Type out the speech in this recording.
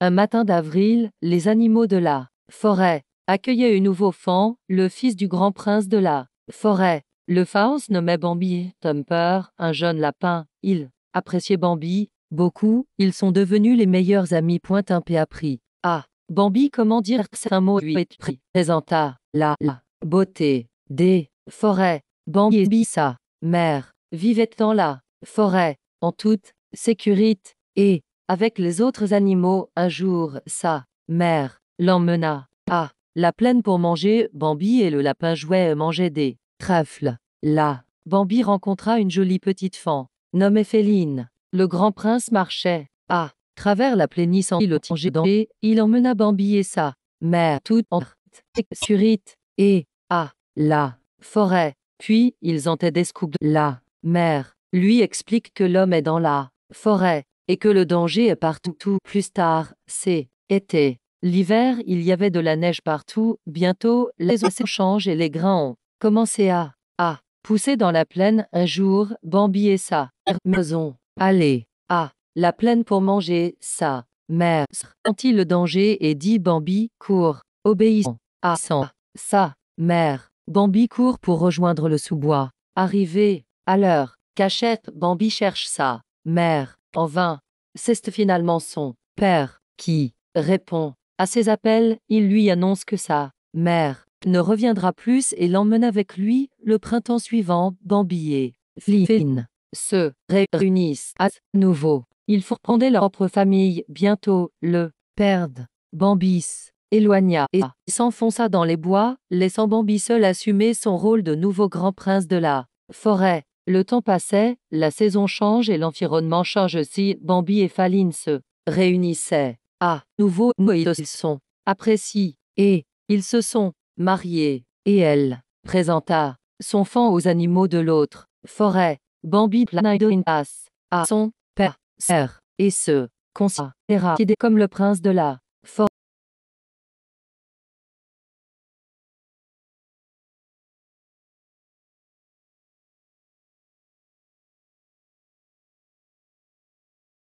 Un matin d'avril, les animaux de la forêt accueillaient un nouveau fan, le fils du grand prince de la forêt. Le se nommait Bambi Tomper, un jeune lapin. Il appréciait Bambi beaucoup, ils sont devenus les meilleurs amis. Point un appris. Ah, Bambi comment dire que c'est un mot et présenta la, la beauté des forêts. Bambi et Bissa, mère, vivaient dans la forêt, en toute sécurité, et, avec les autres animaux, un jour, sa mère l'emmena à la plaine pour manger. Bambi et le lapin jouaient mangeaient des trèfles. Là, Bambi rencontra une jolie petite fan, nommée Féline. Le grand prince marchait à Travers la plénissant île le et il emmena Bambi et sa mère tout en surite et à la forêt. Puis ils été de la mère lui explique que l'homme est dans la forêt et que le danger est partout. Tout plus tard, c'est été. L'hiver, il y avait de la neige partout. Bientôt, les oiseaux changent et les grains ont commencé à à pousser dans la plaine. Un jour, Bambi et sa maison allez à la plaine pour manger sa mère. Sentit le danger et dit Bambi, cours, obéissant à ah, sa, sa mère. Bambi court pour rejoindre le sous-bois. Arrivé, à l'heure, cachette, Bambi cherche sa mère, en vain. C'est finalement son père qui répond à ses appels, il lui annonce que sa mère ne reviendra plus et l'emmène avec lui le printemps suivant, Bambi et Flippin se réunissent à nouveau. Ils fourpendaient leur propre famille, bientôt, le de Bambis éloigna et s'enfonça dans les bois, laissant Bambi seul assumer son rôle de nouveau grand prince de la forêt. Le temps passait, la saison change et l'environnement change aussi. Bambi et Faline se réunissaient. À nouveau, ils sont appréciés et ils se sont mariés. Et elle présenta son fan aux animaux de l'autre forêt. Bambi plana as à son père Sœur, et ce, qui, considéra comme le prince de la force.